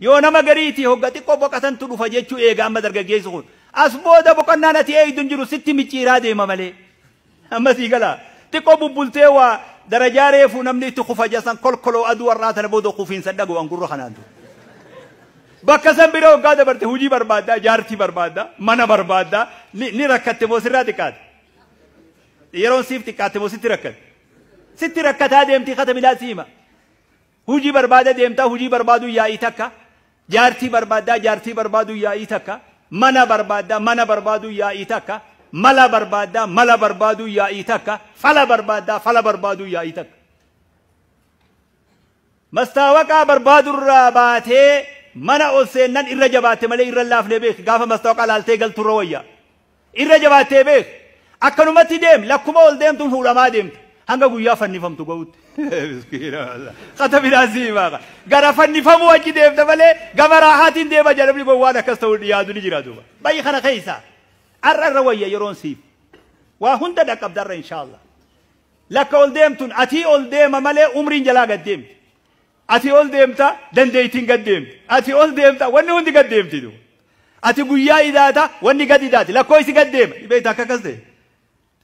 يونا نما غريتي هو غتي كو بوكاتن تدو فاجيتو ايغا ما درغا جيسو اس بودا بوكنا نتي اي دنجرو ستي ميتي را دي مملي اما سي غلا تي كو بولتي وا درجا ريفو نمني تو خفاجا سان كل كلو ادو رات ربو دو خوفين صدقو ان غرو حنان بكا سان بيرو غادا برتي هوجي بربادا جارتي بربادا منا بربادا ني ني مو سرا دي كات سيفتي كات مو ستي ركات ستي ركات هادي امتي ختم لا سيما هوجي بربادا ديمتا هوجي بربادو يا ايتاكا jaartii barbaaddaa jaartii barbaaduu yaa'ii takka mana barbaaddaa mana barbaaduu yaa'ii takka mala barbaaddaa mala barbaaduu yaa'ii takka fala barbaaddaa fala barbaaduu yaa'ii takka. Mastaawaqaa barbaadurraa baatee mana ol seennan irra jabaatte malee irra laafnee beek gaafa mastaawaqaa laaltee galturra wayyaa irra jabaattee beek akkanumatti deem lakkuma ol deemtuun fuudhamaa deemtu. hanga guyyaa fannifamtu ga'utti qata biraasii baqa gara fannifamu achi deemte malee gama raahaatiin deema jalabni kun waan akkas ta'u dhiyaatu ni jira duuba bayi kana keessa arra irra wayya yeroon siif waa hunda dhaqqabdarra inshaallah lakka ol deemtuun atii ol deema malee umriin jalaa gad deemti ati ol deemta dandeeytiin gad deemti ati ol deemta wanni hundi gad deemti duuba ati guyyaa idaata wanni gad idaati lakkoo isi gad deema beekta akka akkas ta'e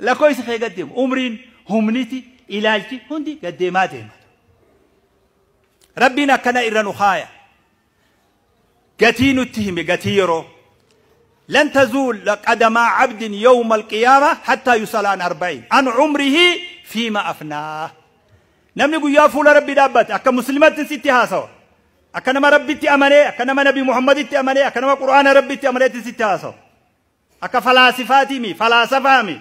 lakkoo isi kee gad deema umriin همنيتي ilaalchi هندي قد ما ديما ربنا irra nu haaya قتين التهم قتيرو لن تزول قدم عبد يوم القيامة حتى يصل عن أربعين عن عمره فيما أفناه نمني قل يا فول ربي دابت أكا مسلمات ستي سوا أكا نما ربي تأمني أكا نما نبي محمد تأمني أكا نما قرآن ربي تأمني أمني تي ستي أكا فلاسفاتي مي فلاسفامي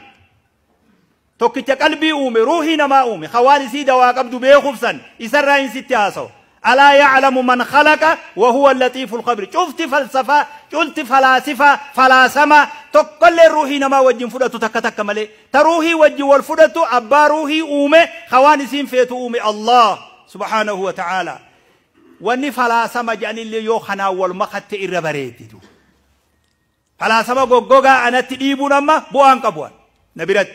tokkicha qalbii uume ruuhii namaa uume hawaan isii dawaa qabdu beekumsan isarraa hin sitti haasawu ألا يعلم من خلق وهو اللطيف الخبير شفت فلسفة شفت فلاسفة فلاسما تقل روحي نما وجن فدتو تك تك ملي تروحي وجه والفدتو أبا روحي أومي سين فيتو أومي الله سبحانه وتعالى واني فلاسما جاني اللي يوخنا والمخت إربريتي فلاسما قوقا أنا تليبو نما بوان قبوان نبرت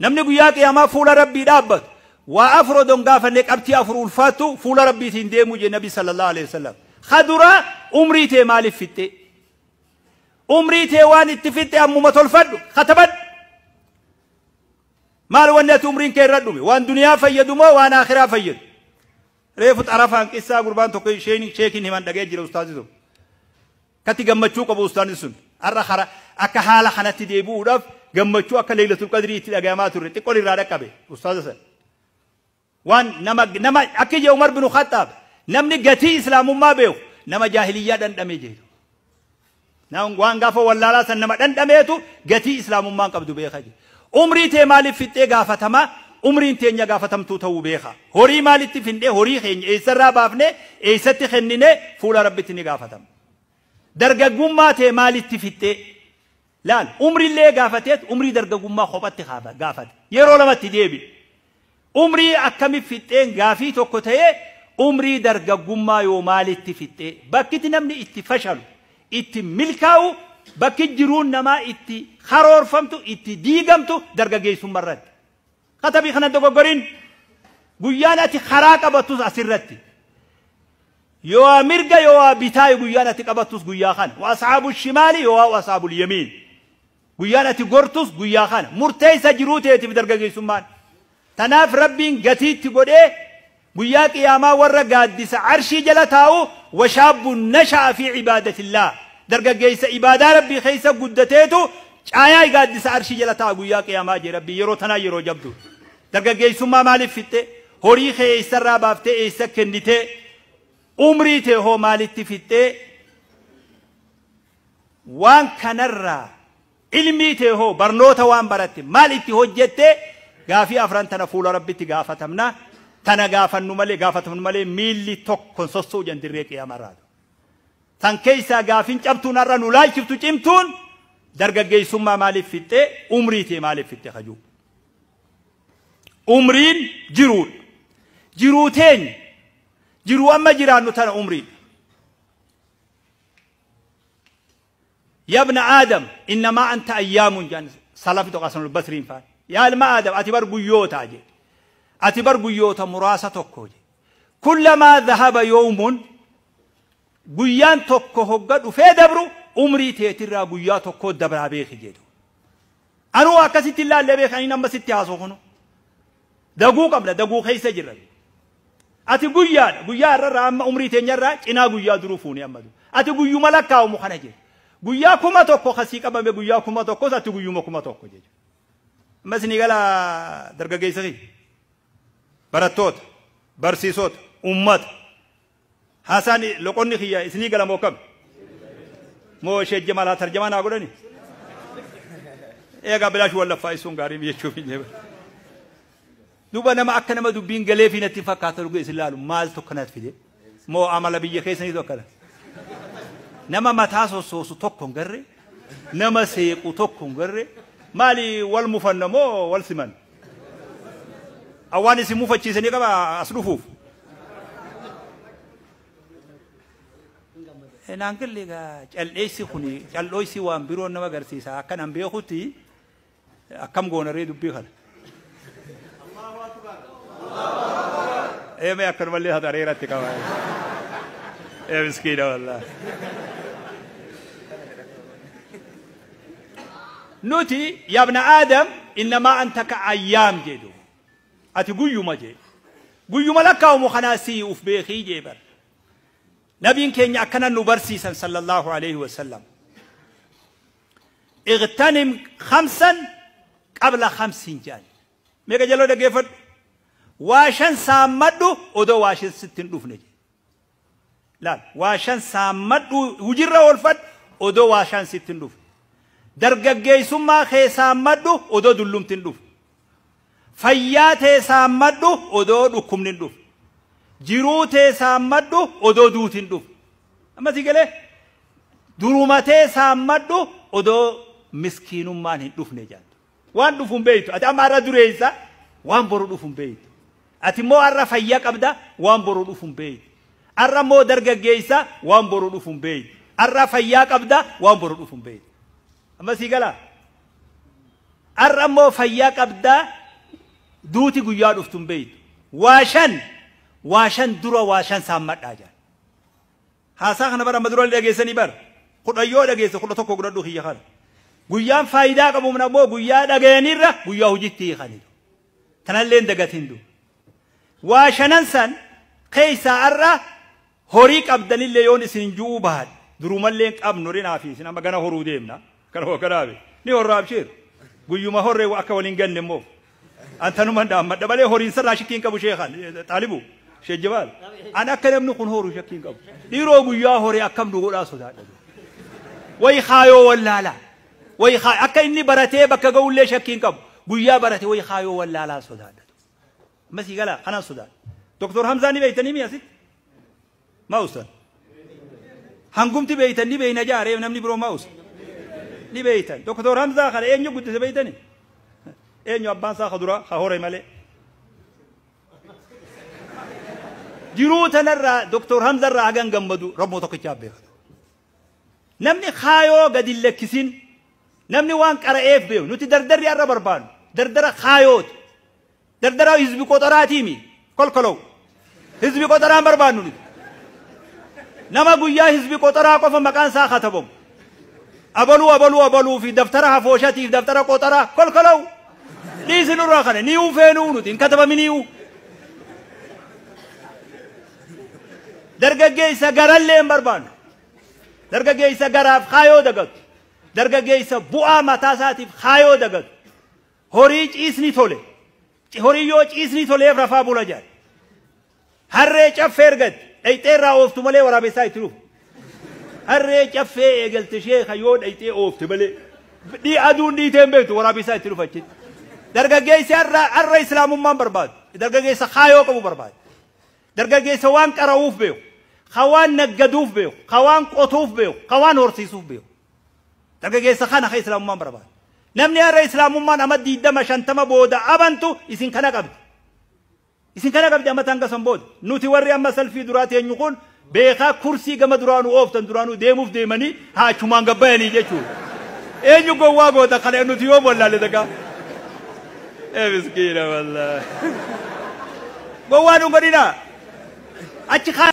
نمني قياك يا ما فول ربي دابت وافرو دون غافا نك ابتي افرو الفاتو فول ربي تندي موجي نبي صلى الله عليه وسلم خدورا عمري تي مال فيتي عمري تي وان اتفيتي امو ما تلفد ختبت مال وان نت عمرين كي ردو وان دنيا فيدو ما وان اخرا فيد ريفت عرفان قصة قربان توكي شيني شيكين همان دقائد جيرا استاذي دو كتي غمتشوك ابو استاذي سن الرخرا اكا حالا خانتي دي بو gammachuu akka leeylatul qadriitti dhaga'amaa turre xiqqoon irraa dhaqqabe ustaaza san waan nama nama akki jee umar binu khaxaab namni gatii islaamummaa beeku nama jaahiliyyaa dhandhamee jeetu waan gaafa wallaalaa san nama dhandhameetu gatii islaamummaan qabdu beeka jee umrii tee maaliif fixxee gaafatama umriin teenya gaafatamtuu ta'uu beeka horii maalitti findhee horii keenya eessarraa baafne eessatti kennine fuula rabbitti ni gaafatama dargaggummaa tee maalitti fixxee لان عمري اللي قافتت عمري درقة ما خبت غافت قافت يرو لما تديبي عمري أكمي فتين قافي توكتي عمري درقة ما يومال اتفتين بكت نمني اتفشل ات ملكاو بكت جرون نما اتي خرور فمتو اتي ديقمتو درقة جيسون مرد خطبي خنا دوغورين guyyaanati karaa qabattus asirratti yoo mirga yoo bitaa guyyaanati qabattus guyyaa kan waasxaabu shimaali yoo waasxaabu guyyaan ati gortus guyyaa kana murtee isa jiruu ta'eetiif dargaggeessummaan tanaaf rabbiin gatiitti godhee guyyaa qiyaamaa warra gaaddisa arshii jala taa'u washaabbun nasha'a fi cibaadatillah dargaggeessa ibaadaa rabbii keessa guddateetu caayaa gaaddisa arshii jala taa'a guyyaa qiyaamaa jee rabbii yeroo tanaa yeroo jabdu dargaggeessummaa maaliif fitte horii kee eessarraa baaftee eessa kennitee umrii tee hoo maalitti fitte waan kanarraa ilmii tee hoo barnoota waan baratte maal itti hojjette gaafii afran tana fuula rabbitti gaafatamna tana gaafannu malee gaafatamnu malee miilli tokkon sossoo jandirree qiyaamarraatu. Tan keessaa gaafiin cabtuun har'a nu laalchiftu cimtuun dargaggeessummaa maaliif fixxee umrii tee maaliif fixxee hajuu. Umriin jiruudha. Jiruu teenya jiruu amma jiraannu tana umriidha. يا ابن آدم إنما أنت أيام جان سلفي تقاسن البصرين فان يا ابن آدم أتبر قيوتا جي أتبر قيوتا مراسة تكو جي كلما ذهب يوم قيان تكو هقد وفي دبرو عمري تيتر قيا تكو دبرا بيخ جيدو أنو أكسيت الله اللي بيخ أنا نمس اتحاسو خنو دقو قبل دقو خيس جرد أتي قيان قيان رر عمري تنجر را إنا قيا دروفوني أمدو أتي قيو ملكا ومخانا جيدو guyyaa kuma tokko kasii qabame guyyaa kuma tokko isaatti guyyuma kuma tokko jechuudha. Ammas ni galaa dargaggeessa keenya barattoota barsiisota ummata haasaan loqonni kiyyaa isinii gala moo kam moo ishee jamalaa tarjamaa naa godhani eegaa bilaash wallaffaa isuun gaarii jechuuf hin jechuudha. Duuba nama akka nama dubbiin galee fi natti fakkaatu dhugee isin laalu maal tokko fide moo amala biyya keessanii tokko nama mataa sossoosu tokko hin garre nama seequ tokko hin garre maali wal mufanna moo wal siman awwaan isin mufachiisanii qaba as dhufuuf. Naanqilli egaa calleessi kuni calloysi waan biroon nama agarsiisa akkanaan beekutti akkam goonaree dubbii kana. Eemee akkanumallee hatareeratti qaba. يا مسكينة والله نوتي يا ابن آدم إنما أنت كأيام جدو أتي قيوما جي قيوما لك ومخناسي وف بيخي جيبر نبي كين يأكنا نبرسي صلى الله عليه وسلم اغتنم خمسا قبل خمسين جان ميقى جلو دقيفت واشن سامدو ودو واشن ستين دوفنجي laal waashan saammadhu hujirra oolfadhu odoo waashaan sittin dhufu dargaggeessummaa kee saammadhu odoo dullumtin dhufu fayyaa tee saammadhu odoo dhukkubnin dhufu jiruu tee saammadhu odoo duutin dhufu ammasi galee durumatee saammadhu odoo miskiinummaan hin dhufne jaaltu waan dhufu hin beeytu ati amma har'a dureessa waan boru dhufu hin beeytu ati immoo har'a fayyaa qabda waan boru dhufu hin beeytu arra immoo dargaggeessa waan boru dhufuun beeyi arra fayyaa qabda waan boru dhufuun beeyi amma sii galaa arra immoo fayyaa qabda duuti guyyaa dhuftuun beeyi waa shan waa shan dura waa shan saammadhaa jaan haasaa kana bara amma dura dhageessanii bara kudha yoo dhageesse kudha tokko godhadhu kiyya kana guyyaan faayidaa qabu ammoo guyyaa dhageenirra guyyaa hojiitti hiikanidha tanalleen dagatiin du waa shanan san keessaa arra هوري كاب دليل ليون سنجو بعد دروما لين كاب نورين عافية سنا ما كنا هرو ديمنا كنا هو كرابي نيو راب شير قيو ما هوري واقع ولين جن نمو أنت نو من دام دبلة هوري سر لاشي كين كابو شيخان طالبو شيخ جبال أنا كلام نكون هورو شيخ كين كابو ديرو قيو هوري أكم نو غلا سودا وي خايو ولا لا وي خا أكا براتي بكا قول ليش كين كابو قيو براتي وي خايو ولا لا سودا مسي أنا سودا دكتور حمزاني بيتني مي موسى هنقومتي بيتن لي بين جاري نمني برو موسى لي بيتن دكتور حمزة خلا إيه نجوم قدس بيتني إيه نجوم أبان سا خدورا خهوري مالي jiruu tanarraa doktor Hamzarraa hagan gammadu rabmoo tokkichaaf beekatu. Namni kaayoo gadi lakkisin namni waan qara'eef beeku nuti dardarri har'a barbaadu dardara kaayooti dardaraa hizbi qoxaraatiimi kolkolow hizbi qoxaraan barbaadnu nuti. nama guyyaa hizbi qoxaraa qofa maqaan isaa katabamu abaluu abaluu abaluu fi daftara hafooshatii fi daftara qoxaraa kolkolawu dhiisi nurraa kana nii'uu feenuu nuti hin katabaminii'uu dargaggeessa garallee hin barbaannu dargaggeessa garaaf kaayoo dagatu dargaggeessa bu'aa mataa isaatiif kaayoo dagatu horii ciisni tole horii yoo ciisni toleef rafaa bula jaal harree caffee ergatti ايتيرا أوفت مالي ورا بيساي تلو هري كفي قلت شيخ يود ايتي أوفت مالي دي ادون دي تنبيت ورا بيساي تلو فجت درجة جيس الر أرى إسلام ما برباد درجة جيس خايو كم برباد درجة جيس وان كراوف بيو خوان نجدوف بيو خوان قطوف بيو خوان هرسيسوف بيو درجة جيس خان خي إسلام ما برباد نمني أرى إسلام ما نمد دي دم شنتما بودا أبنتو إسين كنا قبل isin kana qabdi amma tanga sambod nuti warri amma salfii duraa teenyu kun beekaa kursii gama demani ha duraanuu deemuuf ni haachumaan gabbayanii jechuudha. eenyu gowwaa goota kana nuti yoo le daga ee miskiina wallaahi gowwaa nu godhina achi kaa